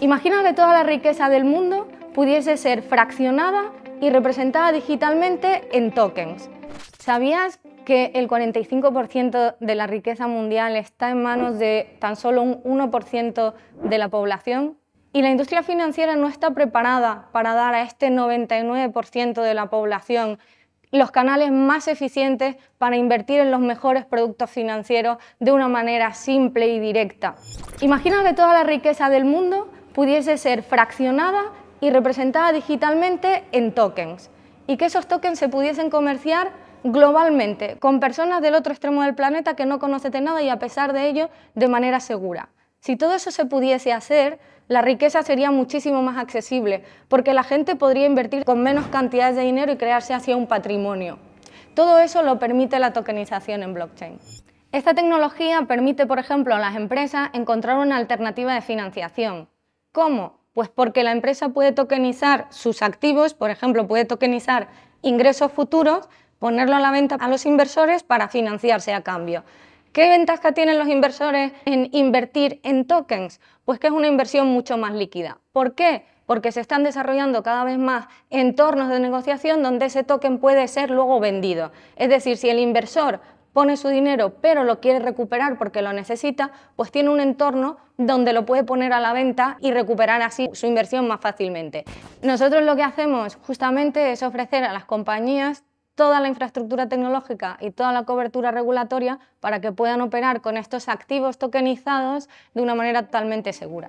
Imagina que toda la riqueza del mundo pudiese ser fraccionada y representada digitalmente en tokens. ¿Sabías que el 45% de la riqueza mundial está en manos de tan solo un 1% de la población? Y la industria financiera no está preparada para dar a este 99% de la población los canales más eficientes para invertir en los mejores productos financieros de una manera simple y directa. Imagina que toda la riqueza del mundo pudiese ser fraccionada y representada digitalmente en tokens y que esos tokens se pudiesen comerciar globalmente con personas del otro extremo del planeta que no conocen nada y a pesar de ello de manera segura. Si todo eso se pudiese hacer, la riqueza sería muchísimo más accesible porque la gente podría invertir con menos cantidades de dinero y crearse hacia un patrimonio. Todo eso lo permite la tokenización en blockchain. Esta tecnología permite, por ejemplo, a las empresas encontrar una alternativa de financiación, ¿Cómo? Pues porque la empresa puede tokenizar sus activos, por ejemplo, puede tokenizar ingresos futuros, ponerlo a la venta a los inversores para financiarse a cambio. ¿Qué ventaja tienen los inversores en invertir en tokens? Pues que es una inversión mucho más líquida. ¿Por qué? Porque se están desarrollando cada vez más entornos de negociación donde ese token puede ser luego vendido. Es decir, si el inversor pone su dinero pero lo quiere recuperar porque lo necesita, pues tiene un entorno donde lo puede poner a la venta y recuperar así su inversión más fácilmente. Nosotros lo que hacemos justamente es ofrecer a las compañías toda la infraestructura tecnológica y toda la cobertura regulatoria para que puedan operar con estos activos tokenizados de una manera totalmente segura.